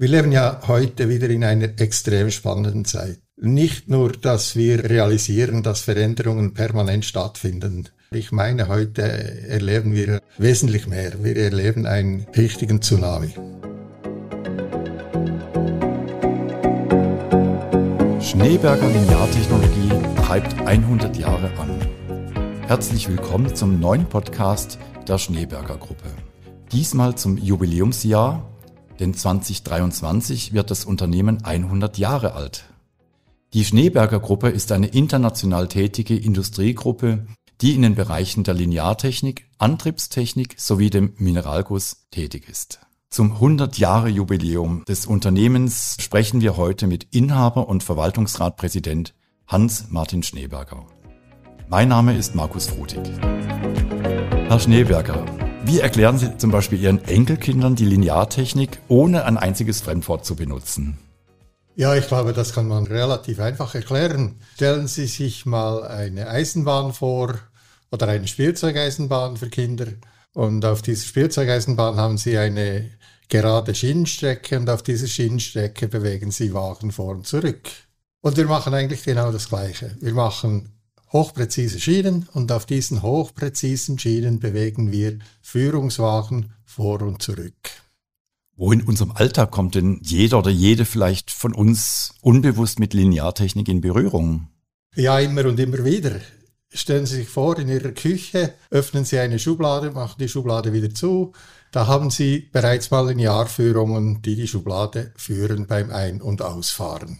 Wir leben ja heute wieder in einer extrem spannenden Zeit. Nicht nur, dass wir realisieren, dass Veränderungen permanent stattfinden. Ich meine, heute erleben wir wesentlich mehr. Wir erleben einen richtigen Tsunami. Schneeberger Lineartechnologie treibt 100 Jahre an. Herzlich willkommen zum neuen Podcast der Schneeberger Gruppe. Diesmal zum Jubiläumsjahr denn 2023 wird das Unternehmen 100 Jahre alt. Die Schneeberger Gruppe ist eine international tätige Industriegruppe, die in den Bereichen der Lineartechnik, Antriebstechnik sowie dem Mineralguss tätig ist. Zum 100-Jahre-Jubiläum des Unternehmens sprechen wir heute mit Inhaber und Verwaltungsratpräsident Hans-Martin Schneeberger. Mein Name ist Markus Frutig. Herr Schneeberger, wie erklären Sie zum Beispiel Ihren Enkelkindern die Lineartechnik, ohne ein einziges Fremdwort zu benutzen? Ja, ich glaube, das kann man relativ einfach erklären. Stellen Sie sich mal eine Eisenbahn vor oder eine Spielzeugeisenbahn für Kinder. Und auf dieser Spielzeugeisenbahn haben Sie eine gerade Schienenstrecke und auf dieser Schienenstrecke bewegen Sie Wagen vor und zurück. Und wir machen eigentlich genau das Gleiche. Wir machen hochpräzise Schienen und auf diesen hochpräzisen Schienen bewegen wir Führungswagen vor und zurück. Wo in unserem Alltag kommt denn jeder oder jede vielleicht von uns unbewusst mit Lineartechnik in Berührung? Ja, immer und immer wieder. Stellen Sie sich vor, in Ihrer Küche öffnen Sie eine Schublade, machen die Schublade wieder zu. Da haben Sie bereits mal Linearführungen, die die Schublade führen beim Ein- und Ausfahren.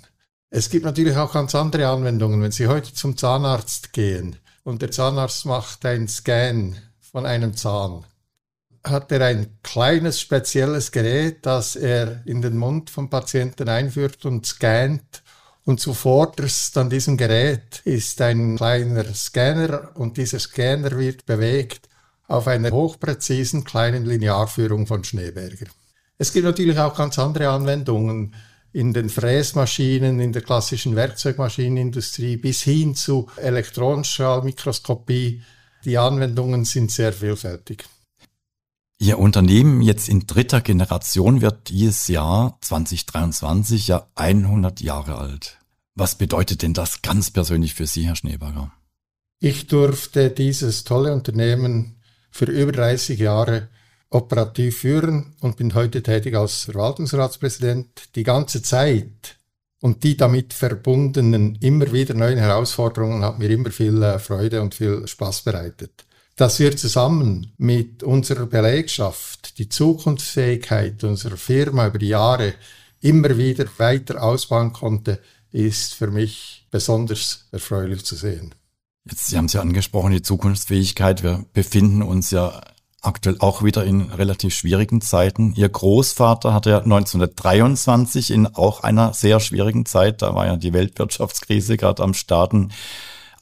Es gibt natürlich auch ganz andere Anwendungen. Wenn Sie heute zum Zahnarzt gehen und der Zahnarzt macht einen Scan von einem Zahn, hat er ein kleines spezielles Gerät, das er in den Mund vom Patienten einführt und scannt. Und zuvorderst an diesem Gerät ist ein kleiner Scanner und dieser Scanner wird bewegt auf einer hochpräzisen kleinen Linearführung von Schneeberger. Es gibt natürlich auch ganz andere Anwendungen in den Fräsmaschinen, in der klassischen Werkzeugmaschinenindustrie bis hin zu Elektronenstrahlmikroskopie. Die Anwendungen sind sehr vielfältig. Ihr Unternehmen jetzt in dritter Generation wird dieses Jahr 2023 ja 100 Jahre alt. Was bedeutet denn das ganz persönlich für Sie, Herr Schneeberger? Ich durfte dieses tolle Unternehmen für über 30 Jahre operativ führen und bin heute tätig als Verwaltungsratspräsident. Die ganze Zeit und die damit verbundenen immer wieder neuen Herausforderungen hat mir immer viel äh, Freude und viel Spaß bereitet. Dass wir zusammen mit unserer Belegschaft die Zukunftsfähigkeit unserer Firma über die Jahre immer wieder weiter ausbauen konnte, ist für mich besonders erfreulich zu sehen. Jetzt, Sie haben es ja angesprochen, die Zukunftsfähigkeit. Wir befinden uns ja aktuell auch wieder in relativ schwierigen Zeiten. Ihr Großvater hatte ja 1923 in auch einer sehr schwierigen Zeit, da war ja die Weltwirtschaftskrise gerade am Starten,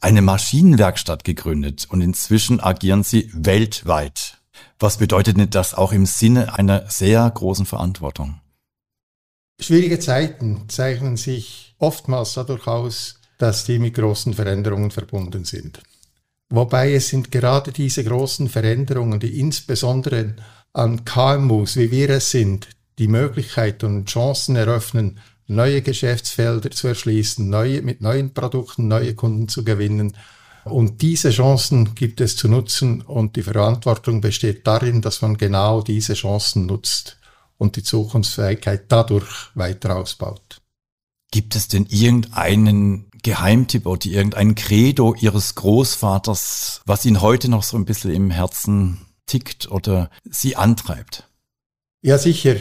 eine Maschinenwerkstatt gegründet und inzwischen agieren sie weltweit. Was bedeutet denn das auch im Sinne einer sehr großen Verantwortung? Schwierige Zeiten zeichnen sich oftmals dadurch aus, dass die mit großen Veränderungen verbunden sind. Wobei es sind gerade diese großen Veränderungen, die insbesondere an KMUs, wie wir es sind, die Möglichkeit und Chancen eröffnen, neue Geschäftsfelder zu erschließen, neue, mit neuen Produkten neue Kunden zu gewinnen. Und diese Chancen gibt es zu nutzen und die Verantwortung besteht darin, dass man genau diese Chancen nutzt und die Zukunftsfähigkeit dadurch weiter ausbaut. Gibt es denn irgendeinen Geheimtipp oder irgendein Credo ihres Großvaters, was Ihnen heute noch so ein bisschen im Herzen tickt oder sie antreibt? Ja, sicher.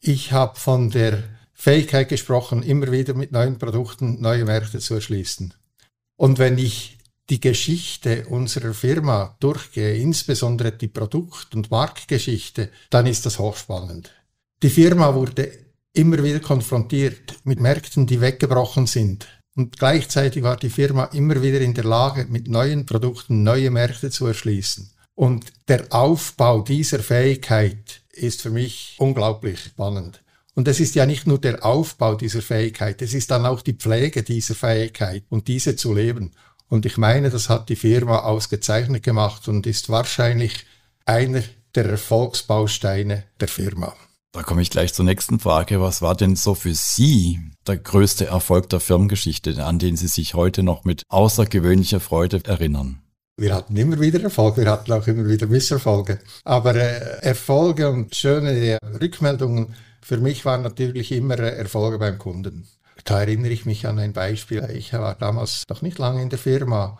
Ich habe von der Fähigkeit gesprochen, immer wieder mit neuen Produkten neue Märkte zu erschließen. Und wenn ich die Geschichte unserer Firma durchgehe, insbesondere die Produkt- und Marktgeschichte, dann ist das hochspannend. Die Firma wurde immer wieder konfrontiert mit Märkten, die weggebrochen sind, und gleichzeitig war die Firma immer wieder in der Lage, mit neuen Produkten neue Märkte zu erschließen. Und der Aufbau dieser Fähigkeit ist für mich unglaublich spannend. Und es ist ja nicht nur der Aufbau dieser Fähigkeit, es ist dann auch die Pflege dieser Fähigkeit und diese zu leben. Und ich meine, das hat die Firma ausgezeichnet gemacht und ist wahrscheinlich einer der Erfolgsbausteine der Firma. Da komme ich gleich zur nächsten Frage. Was war denn so für Sie der größte Erfolg der Firmengeschichte, an den Sie sich heute noch mit außergewöhnlicher Freude erinnern? Wir hatten immer wieder Erfolge, wir hatten auch immer wieder Misserfolge. Aber äh, Erfolge und schöne äh, Rückmeldungen für mich waren natürlich immer äh, Erfolge beim Kunden. Da erinnere ich mich an ein Beispiel. Ich war damals noch nicht lange in der Firma.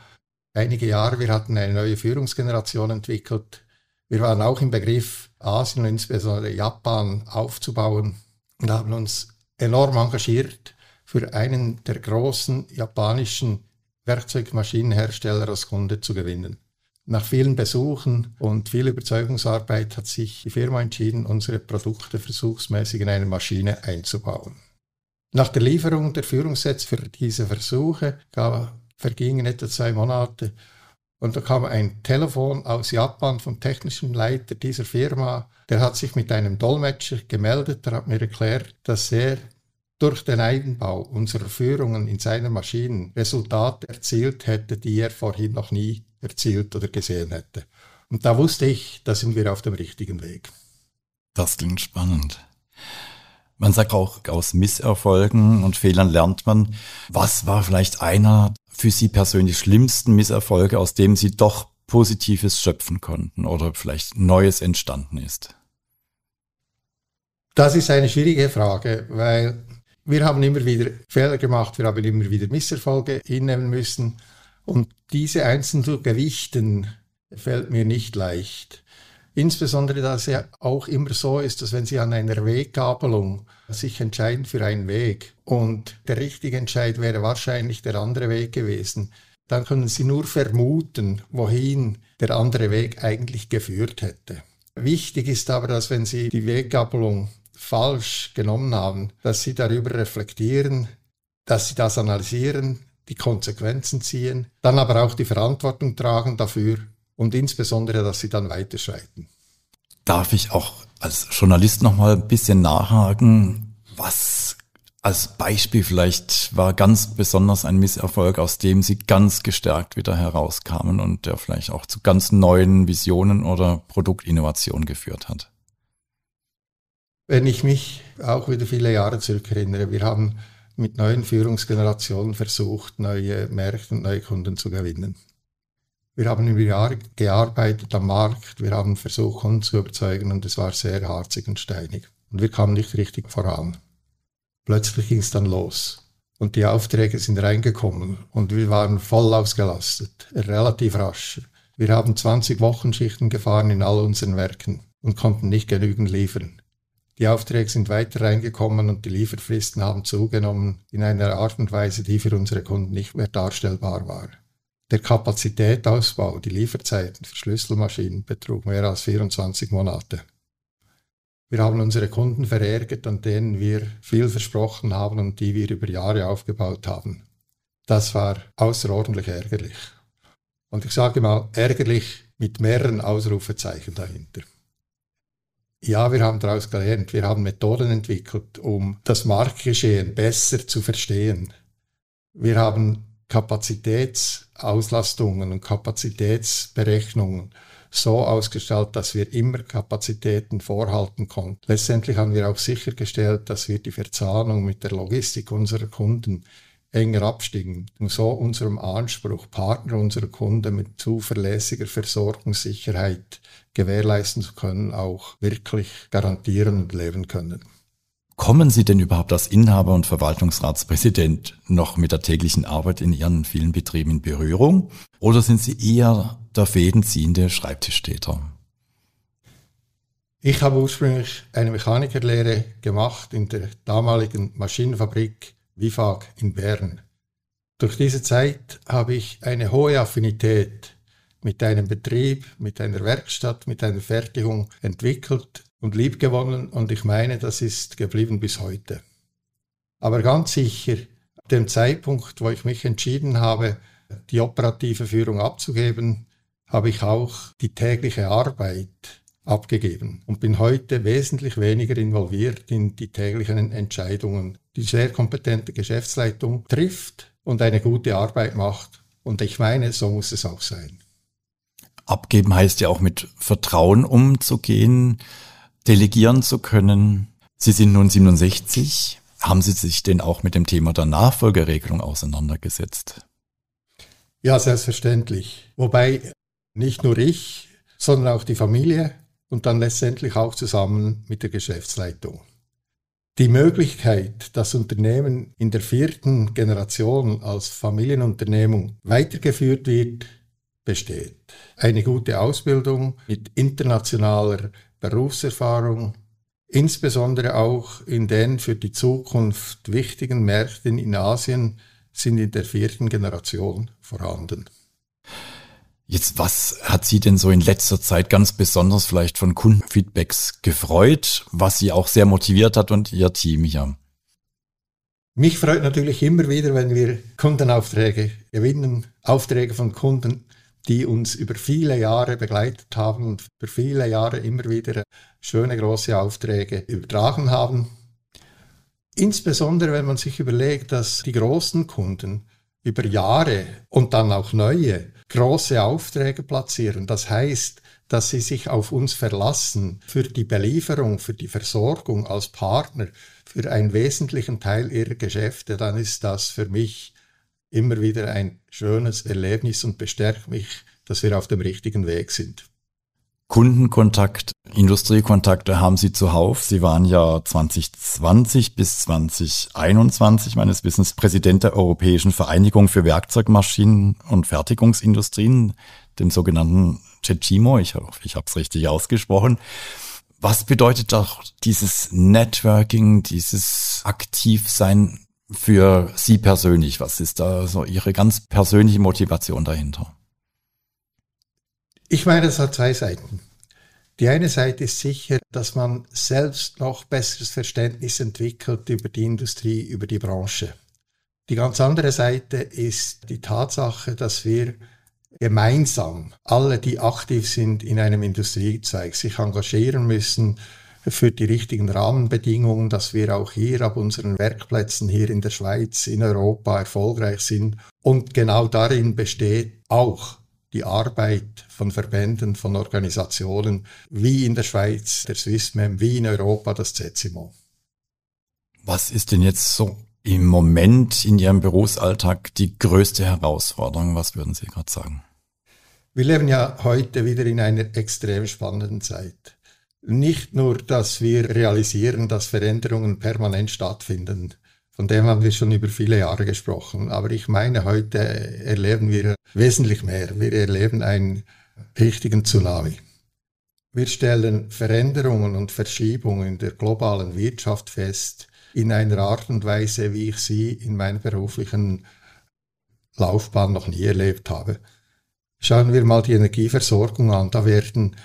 Einige Jahre, wir hatten eine neue Führungsgeneration entwickelt wir waren auch im Begriff, Asien und insbesondere Japan aufzubauen und haben uns enorm engagiert für einen der großen japanischen Werkzeugmaschinenhersteller als Kunde zu gewinnen. Nach vielen Besuchen und viel Überzeugungsarbeit hat sich die Firma entschieden, unsere Produkte versuchsmäßig in eine Maschine einzubauen. Nach der Lieferung der Führungssätze für diese Versuche vergingen etwa zwei Monate und da kam ein Telefon aus Japan vom technischen Leiter dieser Firma. Der hat sich mit einem Dolmetscher gemeldet. Der hat mir erklärt, dass er durch den Einbau unserer Führungen in seinen Maschinen Resultate erzielt hätte, die er vorhin noch nie erzielt oder gesehen hätte. Und da wusste ich, da sind wir auf dem richtigen Weg. Das klingt spannend. Man sagt auch, aus Misserfolgen und Fehlern lernt man, was war vielleicht einer für Sie persönlich schlimmsten Misserfolge, aus dem Sie doch Positives schöpfen konnten oder vielleicht Neues entstanden ist? Das ist eine schwierige Frage, weil wir haben immer wieder Fehler gemacht, wir haben immer wieder Misserfolge hinnehmen müssen und diese einzeln zu gewichten fällt mir nicht leicht. Insbesondere, dass es ja auch immer so ist, dass wenn Sie an einer Weggabelung sich entscheiden für einen Weg und der richtige Entscheid wäre wahrscheinlich der andere Weg gewesen, dann können Sie nur vermuten, wohin der andere Weg eigentlich geführt hätte. Wichtig ist aber, dass wenn Sie die Weggabelung falsch genommen haben, dass Sie darüber reflektieren, dass Sie das analysieren, die Konsequenzen ziehen, dann aber auch die Verantwortung tragen dafür und insbesondere, dass sie dann weiterschreiten. Darf ich auch als Journalist nochmal ein bisschen nachhaken, was als Beispiel vielleicht war ganz besonders ein Misserfolg, aus dem Sie ganz gestärkt wieder herauskamen und der vielleicht auch zu ganz neuen Visionen oder Produktinnovationen geführt hat? Wenn ich mich auch wieder viele Jahre zurück erinnere, wir haben mit neuen Führungsgenerationen versucht, neue Märkte und neue Kunden zu gewinnen. Wir haben über Jahre gearbeitet am Markt, wir haben versucht, Kunden zu überzeugen und es war sehr harzig und steinig. Und wir kamen nicht richtig voran. Plötzlich ging es dann los. Und die Aufträge sind reingekommen und wir waren voll ausgelastet, relativ rasch. Wir haben 20 Wochenschichten gefahren in all unseren Werken und konnten nicht genügend liefern. Die Aufträge sind weiter reingekommen und die Lieferfristen haben zugenommen in einer Art und Weise, die für unsere Kunden nicht mehr darstellbar war. Der Kapazitätausbau, die Lieferzeiten für Schlüsselmaschinen betrug mehr als 24 Monate. Wir haben unsere Kunden verärgert, an denen wir viel versprochen haben und die wir über Jahre aufgebaut haben. Das war außerordentlich ärgerlich. Und ich sage mal ärgerlich mit mehreren Ausrufezeichen dahinter. Ja, wir haben daraus gelernt, wir haben Methoden entwickelt, um das Marktgeschehen besser zu verstehen. Wir haben Kapazitätsauslastungen und Kapazitätsberechnungen so ausgestaltet, dass wir immer Kapazitäten vorhalten konnten. Letztendlich haben wir auch sichergestellt, dass wir die Verzahnung mit der Logistik unserer Kunden enger abstiegen, um so unserem Anspruch, Partner unserer Kunden mit zuverlässiger Versorgungssicherheit gewährleisten zu können, auch wirklich garantieren und leben können kommen Sie denn überhaupt als Inhaber und Verwaltungsratspräsident noch mit der täglichen Arbeit in Ihren vielen Betrieben in Berührung? Oder sind Sie eher der fädenziehende Schreibtischtäter? Ich habe ursprünglich eine Mechanikerlehre gemacht in der damaligen Maschinenfabrik Wifag in Bern. Durch diese Zeit habe ich eine hohe Affinität mit einem Betrieb, mit einer Werkstatt, mit einer Fertigung entwickelt, und lieb gewonnen und ich meine, das ist geblieben bis heute. Aber ganz sicher, dem Zeitpunkt, wo ich mich entschieden habe, die operative Führung abzugeben, habe ich auch die tägliche Arbeit abgegeben und bin heute wesentlich weniger involviert in die täglichen Entscheidungen, die sehr kompetente Geschäftsleitung trifft und eine gute Arbeit macht. Und ich meine, so muss es auch sein. Abgeben heißt ja auch mit Vertrauen umzugehen delegieren zu können. Sie sind nun 67. Haben Sie sich denn auch mit dem Thema der Nachfolgeregelung auseinandergesetzt? Ja, selbstverständlich. Wobei nicht nur ich, sondern auch die Familie und dann letztendlich auch zusammen mit der Geschäftsleitung. Die Möglichkeit, das Unternehmen in der vierten Generation als Familienunternehmung weitergeführt wird, besteht. Eine gute Ausbildung mit internationaler Berufserfahrung, insbesondere auch in den für die Zukunft wichtigen Märkten in Asien sind in der vierten Generation vorhanden. Jetzt, was hat Sie denn so in letzter Zeit ganz besonders vielleicht von Kundenfeedbacks gefreut, was Sie auch sehr motiviert hat und Ihr Team hier? Mich freut natürlich immer wieder, wenn wir Kundenaufträge gewinnen, Aufträge von Kunden die uns über viele Jahre begleitet haben und über viele Jahre immer wieder schöne große Aufträge übertragen haben. Insbesondere wenn man sich überlegt, dass die großen Kunden über Jahre und dann auch neue große Aufträge platzieren. Das heißt, dass sie sich auf uns verlassen für die Belieferung, für die Versorgung als Partner, für einen wesentlichen Teil ihrer Geschäfte, dann ist das für mich immer wieder ein schönes Erlebnis und bestärkt mich, dass wir auf dem richtigen Weg sind. Kundenkontakt, Industriekontakte haben Sie zuhauf. Sie waren ja 2020 bis 2021 meines Wissens Präsident der Europäischen Vereinigung für Werkzeugmaschinen und Fertigungsindustrien, dem sogenannten CECIMO. Ich hoffe, ich habe es richtig ausgesprochen. Was bedeutet doch dieses Networking, dieses Aktivsein für Sie persönlich? Was ist da so Ihre ganz persönliche Motivation dahinter? Ich meine, es hat zwei Seiten. Die eine Seite ist sicher, dass man selbst noch besseres Verständnis entwickelt über die Industrie, über die Branche. Die ganz andere Seite ist die Tatsache, dass wir gemeinsam alle, die aktiv sind in einem Industriezweig, sich engagieren müssen, für die richtigen Rahmenbedingungen, dass wir auch hier ab unseren Werkplätzen hier in der Schweiz, in Europa erfolgreich sind. Und genau darin besteht auch die Arbeit von Verbänden, von Organisationen, wie in der Schweiz, der SwissMem, wie in Europa das Zezimo. Was ist denn jetzt so im Moment in Ihrem Berufsalltag die größte Herausforderung? Was würden Sie gerade sagen? Wir leben ja heute wieder in einer extrem spannenden Zeit nicht nur, dass wir realisieren, dass Veränderungen permanent stattfinden, von dem haben wir schon über viele Jahre gesprochen. Aber ich meine, heute erleben wir wesentlich mehr. Wir erleben einen richtigen Tsunami. Wir stellen Veränderungen und Verschiebungen in der globalen Wirtschaft fest, in einer Art und Weise, wie ich sie in meiner beruflichen Laufbahn noch nie erlebt habe. Schauen wir mal die Energieversorgung an. Da werden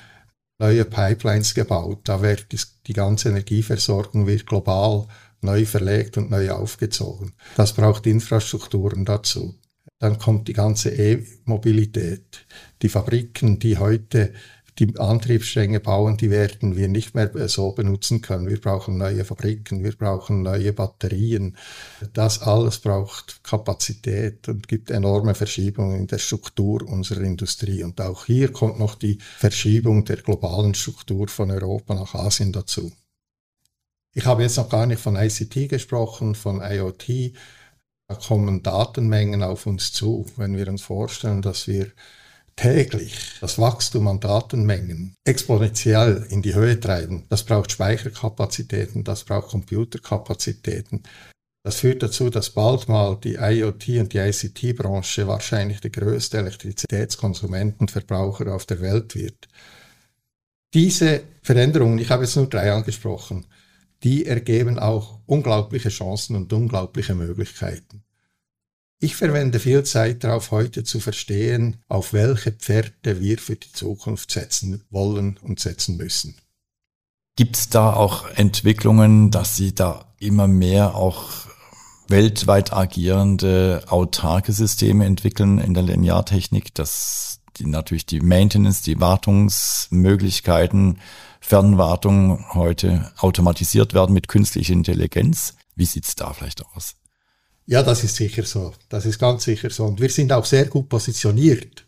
neue Pipelines gebaut. Da wird die ganze Energieversorgung wird global neu verlegt und neu aufgezogen. Das braucht Infrastrukturen dazu. Dann kommt die ganze E-Mobilität. Die Fabriken, die heute die Antriebsstränge bauen, die werden wir nicht mehr äh, so benutzen können. Wir brauchen neue Fabriken, wir brauchen neue Batterien. Das alles braucht Kapazität und gibt enorme Verschiebungen in der Struktur unserer Industrie. Und auch hier kommt noch die Verschiebung der globalen Struktur von Europa nach Asien dazu. Ich habe jetzt noch gar nicht von ICT gesprochen, von IoT. Da kommen Datenmengen auf uns zu, wenn wir uns vorstellen, dass wir täglich das Wachstum an Datenmengen exponentiell in die Höhe treiben, das braucht Speicherkapazitäten, das braucht Computerkapazitäten. Das führt dazu, dass bald mal die IoT und die ICT-Branche wahrscheinlich der größte Elektrizitätskonsument und Verbraucher auf der Welt wird. Diese Veränderungen, ich habe jetzt nur drei angesprochen, die ergeben auch unglaubliche Chancen und unglaubliche Möglichkeiten. Ich verwende viel Zeit darauf, heute zu verstehen, auf welche Pferde wir für die Zukunft setzen wollen und setzen müssen. Gibt es da auch Entwicklungen, dass Sie da immer mehr auch weltweit agierende autarke Systeme entwickeln in der Lineartechnik, dass die natürlich die Maintenance, die Wartungsmöglichkeiten, Fernwartung heute automatisiert werden mit künstlicher Intelligenz? Wie sieht es da vielleicht aus? Ja, das ist sicher so. Das ist ganz sicher so. Und wir sind auch sehr gut positioniert,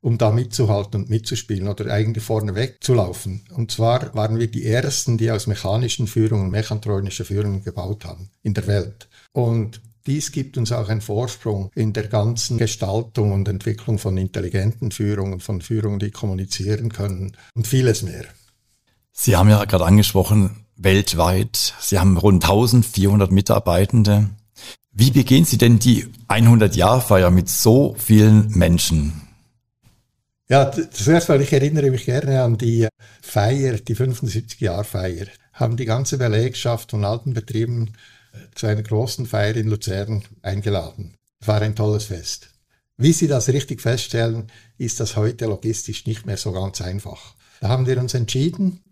um da mitzuhalten und mitzuspielen oder eigentlich vorneweg zu laufen. Und zwar waren wir die Ersten, die aus mechanischen Führungen, mechantronische Führungen gebaut haben in der Welt. Und dies gibt uns auch einen Vorsprung in der ganzen Gestaltung und Entwicklung von intelligenten Führungen, von Führungen, die kommunizieren können und vieles mehr. Sie haben ja gerade angesprochen, weltweit. Sie haben rund 1400 Mitarbeitende. Wie begehen Sie denn die 100-Jahr-Feier mit so vielen Menschen? Ja, zuerst mal, ich erinnere mich gerne an die Feier, die 75-Jahr-Feier. Haben die ganze Belegschaft von alten Betrieben äh, zu einer großen Feier in Luzern eingeladen. War ein tolles Fest. Wie Sie das richtig feststellen, ist das heute logistisch nicht mehr so ganz einfach. Da haben wir uns entschieden,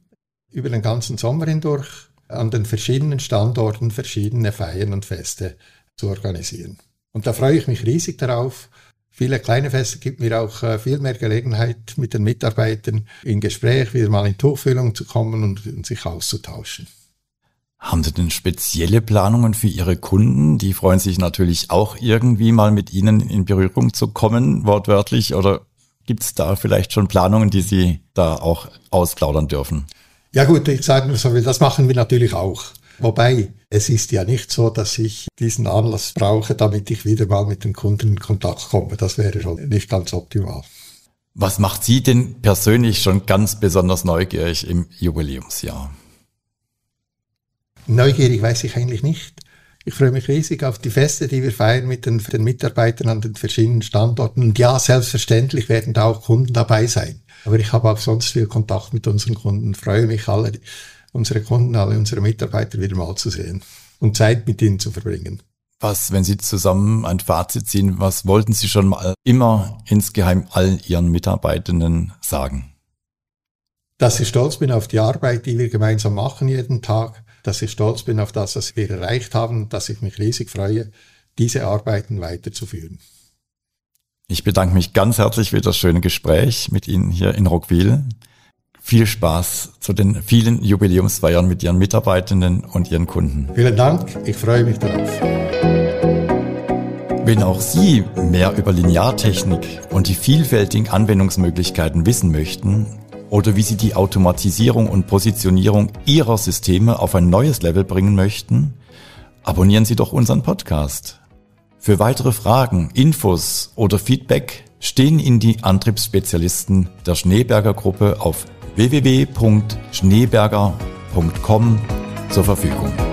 über den ganzen Sommer hindurch an den verschiedenen Standorten verschiedene Feiern und Feste zu organisieren. Und da freue ich mich riesig darauf. Viele kleine Feste gibt mir auch äh, viel mehr Gelegenheit, mit den Mitarbeitern in Gespräch wieder mal in Tuchfühlung zu kommen und, sich auszutauschen. Haben Sie denn spezielle Planungen für Ihre Kunden? Die freuen sich natürlich auch irgendwie mal mit Ihnen in Berührung zu kommen, wortwörtlich. Oder gibt es da vielleicht schon Planungen, die Sie da auch ausplaudern dürfen? Ja gut, ich sage nur so das machen wir natürlich auch. Wobei es ist ja nicht so, dass ich diesen Anlass brauche, damit ich wieder mal mit dem Kunden in Kontakt komme. Das wäre schon nicht ganz optimal. Was macht Sie denn persönlich schon ganz besonders neugierig im Jubiläumsjahr? Neugierig weiß ich eigentlich nicht. Ich freue mich riesig auf die Feste, die wir feiern mit den, den, Mitarbeitern an den verschiedenen Standorten. Und ja, selbstverständlich werden da auch Kunden dabei sein. Aber ich habe auch sonst viel Kontakt mit unseren Kunden, freue mich alle unsere Kunden, alle unsere Mitarbeiter wieder mal zu sehen und Zeit mit ihnen zu verbringen. Was, wenn Sie zusammen ein Fazit ziehen, was wollten Sie schon mal immer insgeheim allen Ihren Mitarbeitenden sagen? Dass ich stolz bin auf die Arbeit, die wir gemeinsam machen jeden Tag, dass ich stolz bin auf das, was wir erreicht haben, dass ich mich riesig freue, diese Arbeiten weiterzuführen. Ich bedanke mich ganz herzlich für das schöne Gespräch mit Ihnen hier in Rockville viel Spaß zu den vielen Jubiläumsfeiern mit Ihren Mitarbeitenden und Ihren Kunden. Vielen Dank, ich freue mich darauf. Wenn auch Sie mehr über Lineartechnik und die vielfältigen Anwendungsmöglichkeiten wissen möchten oder wie Sie die Automatisierung und Positionierung Ihrer Systeme auf ein neues Level bringen möchten, abonnieren Sie doch unseren Podcast. Für weitere Fragen, Infos oder Feedback stehen Ihnen die Antriebsspezialisten der Schneeberger Gruppe auf www.schneeberger.com zur Verfügung.